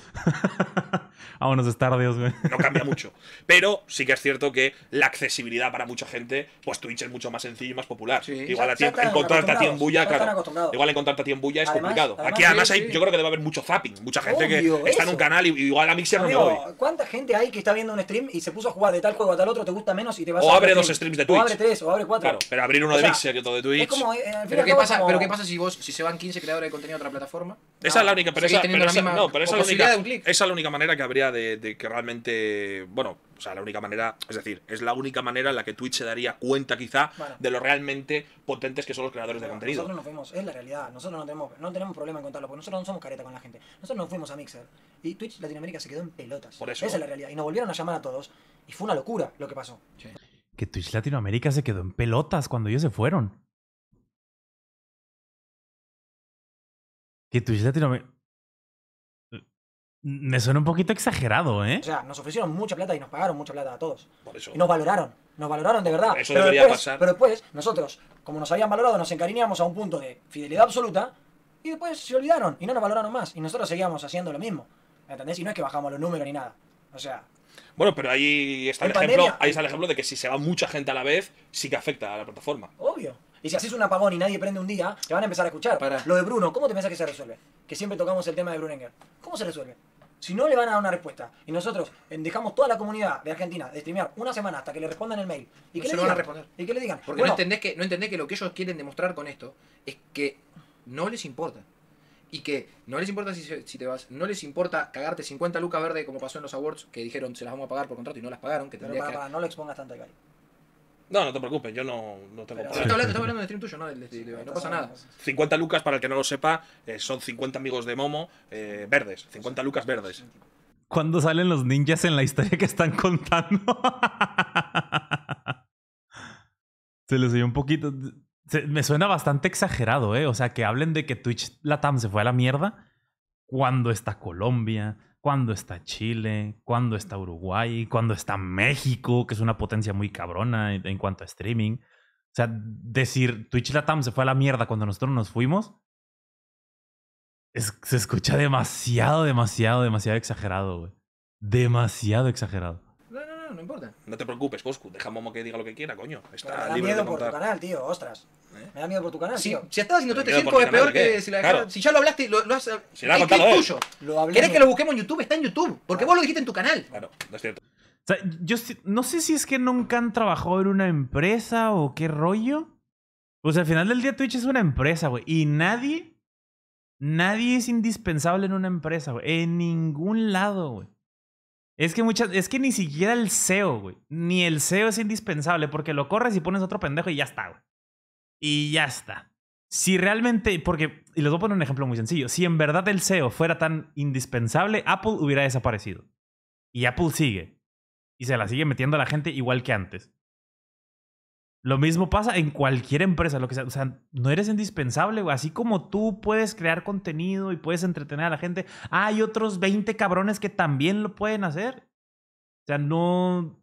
[laughs] Vámonos a Dios güey. No cambia mucho. Pero sí que es cierto que la accesibilidad para mucha gente, pues Twitch es mucho más sencillo y más popular. Igual a ti, encontrarte a ti en bulla, claro. Igual encontrarte a ti en bulla es complicado. Aquí además hay, yo creo que debe haber mucho zapping, mucha gente. Oh, está en un canal y igual a Mixer no me voy. ¿Cuánta gente hay que está viendo un stream y se puso a jugar de tal juego a tal otro, te gusta menos y te vas o a. abre dos streams de Twitch. O abre tres, o abre cuatro. pero abrir uno de Mixer y otro de Twitch. Es como, eh, pero, ¿qué pasa, pero ¿qué pasa si vos, si se van 15 creadores de contenido a otra plataforma? Esa es la única, pero única, manera que habría de, que realmente, bueno, o sea, la única manera, es decir, es la única manera en la que Twitch se daría cuenta quizá de lo realmente potentes que son los creadores de contenido. Nosotros no fuimos, es la realidad, nosotros no tenemos, no tenemos problema en contarlo, porque nosotros no somos careta con la gente, nosotros no fuimos a Mixer y Twitch Latinoamérica se quedó en pelotas. Esa es la realidad y nos volvieron a llamar a todos y fue una locura lo que pasó. Que Twitch Latinoamérica se quedó en pelotas cuando ellos se fueron. Que Twitch mm, Me suena un poquito exagerado, ¿eh? O sea, nos ofrecieron mucha plata y nos pagaron mucha plata a todos. Y nos valoraron. Nos valoraron de verdad. Eso debería pasar. Pero después, nosotros, como nos habían valorado, nos encariñamos a un punto de fidelidad absoluta. Y después se olvidaron y no nos valoraron más. Y nosotros seguíamos haciendo lo mismo. ¿Entendés? Y no es que bajamos los números ni nada. O sea. Bueno, pero ahí está, el ejemplo, ahí está el ejemplo de que si se va mucha gente a la vez, sí que afecta a la plataforma. Obvio. Y si haces un apagón y nadie prende un día, te van a empezar a escuchar. Lo de Bruno, ¿cómo te pensás que se resuelve? Que siempre tocamos el tema de Brunenger. ¿Cómo se resuelve? Si no le van a dar una respuesta y nosotros eh, dejamos toda la comunidad de Argentina de streamear una semana hasta que le respondan el mail y no que, le digan, van a responder. y qué le digan. Porque no, entendés que, no entendés que lo que ellos quieren demostrar con esto es que no les importa. Y que no les importa si, te vas, no les importa cagarte 50 lucas verde como pasó en los awards que dijeron se las vamos a pagar por contrato y no las pagaron. Que pero no lo expongas tanto, Gary. No, no te preocupes, yo no, no tengo problema. hablando, hablando no pasa nada. 50 lucas, para el que no lo sepa, eh, son 50 amigos de Momo eh, verdes. 50 lucas verdes. ¿Cuándo salen los ninjas en la historia que están contando? [laughs] se les oye un poquito. me suena bastante exagerado, ¿eh? O sea, que hablen de que Twitch Latam se fue a la mierda cuando está Colombia cuando está Chile, cuando está Uruguay, cuando está México, que es una potencia muy cabrona en, cuanto a streaming. O sea, decir Twitch Latam se fue a la mierda cuando nosotros nos fuimos, se escucha demasiado, demasiado, demasiado exagerado, güey. Demasiado exagerado no, importa. No te preocupes, Coscu, deja Momo que diga lo que quiera, coño. Está ¿Eh? me da miedo por tu canal, tío, ostras. Me da este miedo por tu canal, si, tío. Si es peor que, si, la si ya lo hablaste, lo, lo has... Si lo ha contado Tuyo. ¿Quieres que lo busquemos en YouTube? Está en YouTube, porque vos lo dijiste en tu canal. bueno no es cierto. O sea, yo no sé si es que nunca han trabajado en una empresa o qué rollo. Pues al final del día Twitch es una empresa, güey. Y nadie, nadie es indispensable en una empresa, güey. En ningún lado, güey. Es que muchas, es que ni siquiera el SEO, güey. Ni el SEO es indispensable porque lo corres y pones otro pendejo y ya está, güey. Y ya está. Si realmente, porque, y les voy a poner un ejemplo muy sencillo, si en verdad el SEO fuera tan indispensable, Apple hubiera desaparecido. Y Apple sigue. Y se la sigue metiendo a la gente igual que antes. Lo mismo pasa en cualquier empresa, lo que sea. O sea, no eres indispensable, güey. Así como tú puedes crear contenido y puedes entretener a la gente, hay otros 20 cabrones que también lo pueden hacer. O sea, no.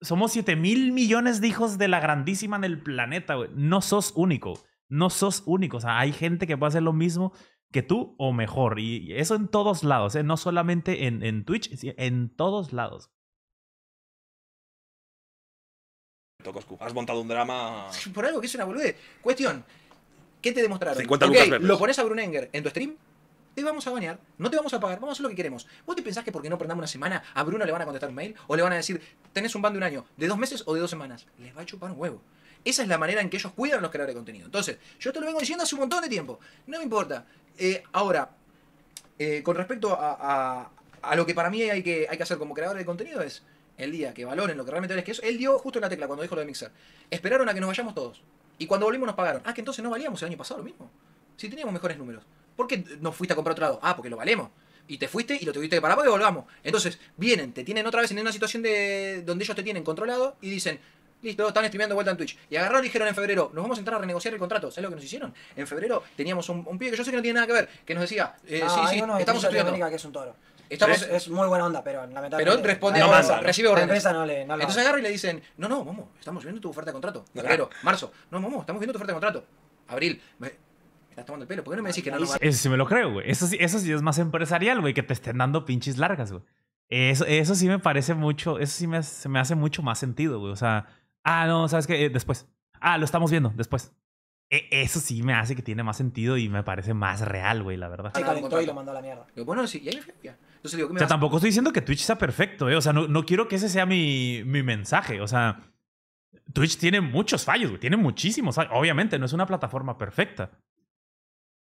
Somos 7 mil millones de hijos de la grandísima en el planeta, güey. No sos único. No sos único. O sea, hay gente que puede hacer lo mismo que tú o mejor. Y eso en todos lados, ¿eh? No solamente en, en Twitch, en todos lados. Tocoscu. Has montado un drama. [laughs] Por algo que es una boludez. Cuestión. ¿Qué te demostraron? 50 Lo pones a Brunenger en tu stream. Te vamos a bañar, no te vamos a pagar, vamos a hacer lo que queremos. ¿Vos te pensás que porque no prendamos una semana a Bruno le van a contestar un mail? ¿O le van a decir, tenés un ban de un año, de dos meses o de dos semanas? Les va a chupar un huevo. Esa es la manera en que ellos cuidan los creadores de contenido. Entonces, yo te lo vengo diciendo hace un montón de tiempo. No me importa. Eh, ahora, eh, con respecto a, lo que para mí hay que hacer como creador de contenido es, el día que valoren lo que realmente es que eso, él dio justo en la tecla cuando dijo lo de Mixer. Esperaron a que nos vayamos todos. Y cuando volvimos nos pagaron. Ah, que entonces no valíamos el año pasado lo mismo. Si teníamos mejores números. ¿Por qué no fuiste a comprar otro lado? Ah, porque lo valemos. Y te fuiste y lo tuviste que parar para volvamos. Entonces, vienen, te tienen otra vez en una situación de donde ellos te tienen controlado y dicen, listo, están streameando vuelta en Twitch. Y agarraron y dijeron en febrero, nos vamos a entrar a renegociar el contrato. ¿Sabes lo que nos hicieron? En febrero teníamos un, pie que yo sé que no tiene nada que ver, que nos decía, eh, ah, no, sí, sí, estamos estudiando. Que es un toro es, muy buena onda, pero lamentablemente. Pero responde, no recibe La empresa no le, no Entonces agarro agarra y le dicen, no, no, Momo, estamos viendo tu oferta de contrato. Febrero, marzo. No, Momo, estamos viendo tu oferta de contrato. Abril. Me, estás tomando el pelo. ¿Por qué no me decís que no? Eso, eso sí me lo creo, güey. Eso sí, eso sí es más empresarial, güey, que te estén dando pinches largas, güey. Eso, eso sí me parece mucho, eso sí me, se me hace mucho más sentido, güey. O sea, ah, no, ¿sabes qué? Eh, después. Ah, lo estamos viendo, después. E, eso sí me hace que tiene más sentido y me parece más real, güey, la verdad. Se calentó y lo mandó a la mierda. Bueno, sí, y ahí tampoco estoy diciendo que Twitch sea perfecto, eh, O sea, no, no quiero que ese sea mi, mi mensaje. O sea, Twitch tiene muchos fallos, Tiene muchísimos Obviamente, no es una plataforma perfecta.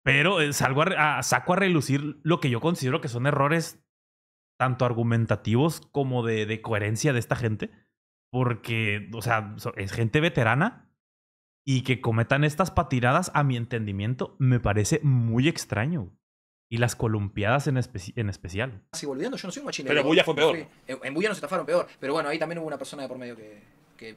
Pero eh, saco a relucir lo que yo considero que son errores tanto argumentativos como de, de coherencia de esta gente. Porque, o sea, es gente veterana y que cometan estas patiradas, a mi entendimiento, me parece muy extraño y las columpiadas en, en especial. Sí, volviendo, yo no soy un machinero. Pero en Bulla fue peor. en en Bulla se estafaron peor. Pero bueno, ahí también hubo una persona de por medio que.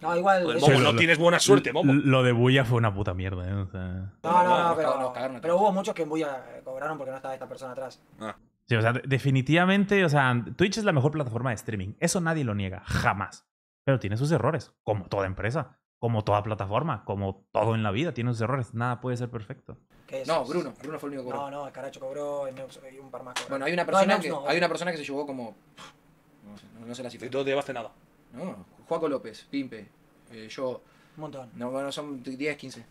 no, igual. Momo, no tienes buena suerte, Momo. Lo de Bulla fue una puta mierda, ¿eh? No, no, no, pero, pero, pero hubo muchos que en Bulla eh, cobraron porque no estaba esta persona atrás. Ah. Sí, o sea, definitivamente, o sea, Twitch es la mejor plataforma de streaming. Eso nadie lo niega, jamás. Pero tiene sus errores, como toda empresa como toda plataforma, como todo en la vida, tiene sus errores, nada puede ser perfecto. No, Bruno, Bruno fue el único que cobró. No, no, Caracho cobró, hay un par más cobró. Bueno, hay una persona, que, hay una persona que se llevó como, no sé, no sé la cifra. No a hacer nada. No, Juaco López, Pimpe, eh, yo... Un montón. No, bueno, son 10, 15.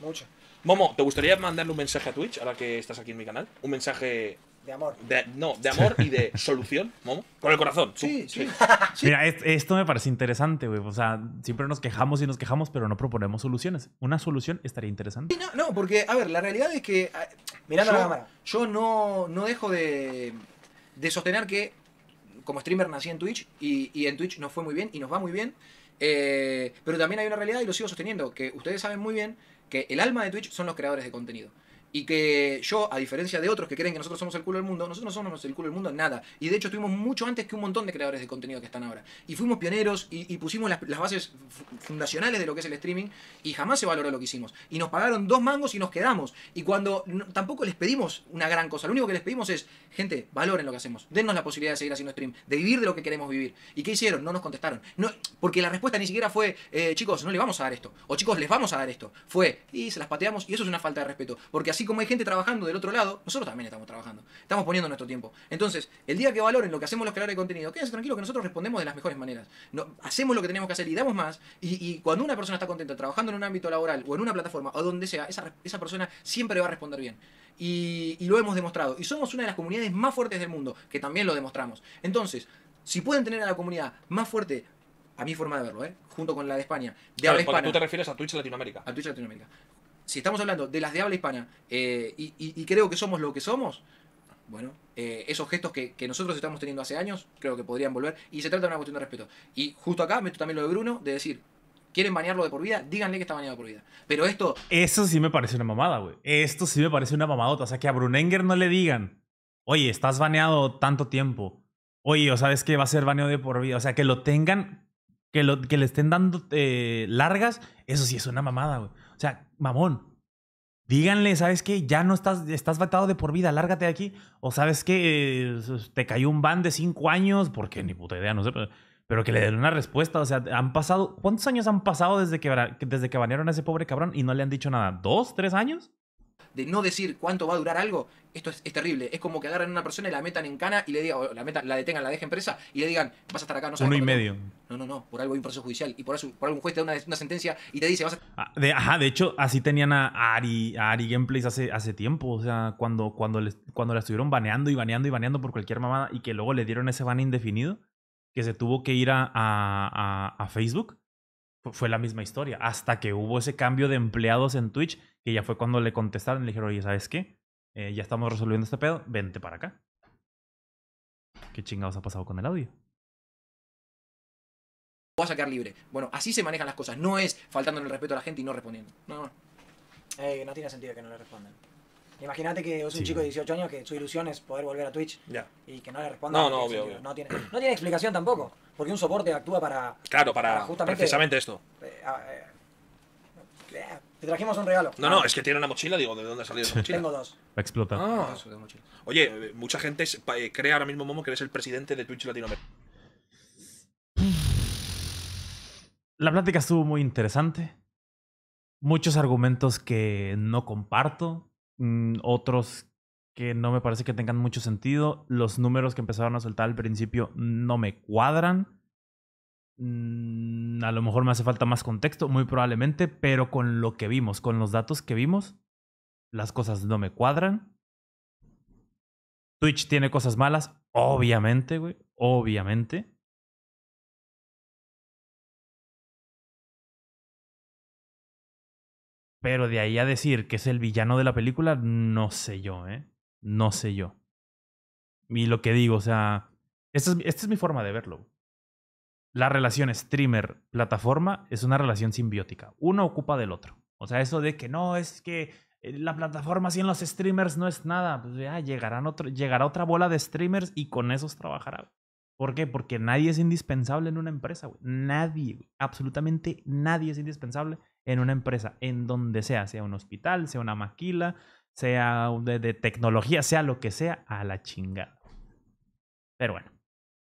Mucho. Momo, ¿te gustaría mandarle un mensaje a Twitch, ahora que estás aquí en mi canal? Un mensaje de amor. no, de amor y de [laughs] solución, Momo. Con el corazón. Sí, sí. [laughs] Mira, esto me parece interesante, güey. O sea, siempre nos quejamos y nos quejamos, pero no proponemos soluciones. Una solución estaría interesante. no, porque, a ver, la realidad es que. Ah, Mirando yo, la cámara. Yo no, dejo de, sostener que, como streamer, nací en Twitch y, en Twitch nos fue muy bien y nos va muy bien. Eh, pero también hay una realidad y lo sigo sosteniendo, que ustedes saben muy bien que el alma de Twitch son los creadores de contenido. Y que yo, a diferencia de otros que creen que nosotros somos el culo del mundo, nosotros no somos el culo del mundo en nada. Y de hecho estuvimos mucho antes que un montón de creadores de contenido que están ahora. Y fuimos pioneros y, pusimos las, bases fundacionales de lo que es el streaming y jamás se valoró lo que hicimos. Y nos pagaron dos mangos y nos quedamos. Y cuando tampoco les pedimos una gran cosa, lo único que les pedimos es, gente, valoren lo que hacemos. Dennos la posibilidad de seguir haciendo stream, de vivir de lo que queremos vivir. ¿Y qué hicieron? No nos contestaron. No, porque la respuesta ni siquiera fue, eh, chicos, no le vamos a dar esto. O chicos, les vamos a dar esto. Fue, y se las pateamos y eso es una falta de respeto. Porque así y como hay gente trabajando del otro lado, nosotros también estamos trabajando. Estamos poniendo nuestro tiempo. Entonces, el día que valoren lo que hacemos los creadores de contenido, quédense tranquilos que nosotros respondemos de las mejores maneras. No, hacemos lo que tenemos que hacer y damos más. Y, cuando una persona está contenta trabajando en un ámbito laboral o en una plataforma o donde sea, esa, esa persona siempre va a responder bien. Y, lo hemos demostrado. Y somos una de las comunidades más fuertes del mundo, que también lo demostramos. Entonces, si pueden tener a la comunidad más fuerte, a mi forma de verlo, ¿eh? junto con la de España. De habla hispana, tú te refieres a Twitch Latinoamérica. A Twitch Latinoamérica si estamos hablando de las de habla hispana eh, y, creo que somos lo que somos, bueno, eh, esos gestos que, nosotros estamos teniendo hace años, creo que podrían volver. Y se trata de una cuestión de respeto. Y justo acá meto también lo de Bruno, de decir, ¿quieren banearlo de por vida? Díganle que está baneado de por vida. Pero esto... Eso sí me parece una mamada, güey. Esto sí me parece una mamadota. O sea, que a Brunenger no le digan, oye, estás baneado tanto tiempo. Oye, o sabes que va a ser baneado de por vida. O sea, que lo tengan que, lo, que le estén dando eh, largas, eso sí es una mamada, güey. O sea, mamón. Díganle, ¿sabes qué? Ya no estás, estás batado de por vida, lárgate de aquí. O ¿sabes qué? Eh, te cayó un ban de cinco años, porque ni puta idea, no sé. Pero, que le den una respuesta. O sea, han pasado. ¿Cuántos años han pasado desde que, desde que banearon a ese pobre cabrón y no le han dicho nada? ¿Dos? ¿Tres años? de no decir cuánto va a durar algo, esto es, terrible. Es como que agarran a una persona y la metan en cana y le la, la detengan, la dejen presa y le digan, vas a estar acá, no Uno y medio. No, no, no, por algo hay un proceso judicial y por, eso, por juez te da una, sentencia y te dice, vas a... Ah, de, ajá, de hecho, así tenían a Ari, Gameplays hace, hace tiempo, o sea, cuando, cuando, cuando la estuvieron baneando y baneando y baneando por cualquier mamada y que luego le dieron ese ban indefinido, que se tuvo que ir a, a, a Facebook fue la misma historia. Hasta que hubo ese cambio de empleados en Twitch, que ya fue cuando le contestaron, y le dijeron, oye, ¿sabes qué? Eh, ya estamos resolviendo este pedo, vente para acá. ¿Qué chingados ha pasado con el audio? Vas a quedar libre. Bueno, así se manejan las cosas. No es faltando el respeto a la gente y no respondiendo. No, no. Eh, no tiene sentido que no le respondan. Imagínate que es un chico de 18 años que su ilusión es poder volver a Twitch y que no le responda. No, no, obvio, No, tiene, explicación tampoco, porque un soporte actúa para. Claro, para, precisamente esto. Eh, ah, eh, eh, te trajimos un regalo. No, no, ah. es que tiene una mochila, digo, ¿de dónde ha salido mochila? Tengo dos. Va ah. Oye, mucha gente cree ahora mismo, Momo, que eres el presidente de Twitch Latinoamérica. La plática estuvo muy interesante. Muchos argumentos que no comparto Mm, otros que no me parece que tengan mucho sentido. Los números que empezaron a soltar al principio no me cuadran. Mm, a lo mejor me hace falta más contexto, muy probablemente, pero con lo que vimos, con los datos que vimos, las cosas no me cuadran. Twitch tiene cosas malas, obviamente, güey, obviamente. Pero de ahí a decir que es el villano de la película, no sé yo, ¿eh? No sé yo. Y lo que digo, o sea, esta es, mi forma de verlo. La relación streamer-plataforma es una relación simbiótica. Uno ocupa del otro. O sea, eso de que no, es que eh, la plataforma sin los streamers no es nada. Pues ya llegarán otro, llegará otra bola de streamers y con esos trabajará. ¿Por qué? Porque nadie es indispensable en una empresa, güey. Nadie, absolutamente nadie es indispensable en una empresa, en donde sea, sea un hospital, sea una maquila, sea de, tecnología, sea lo que sea, a la chingada. Pero bueno,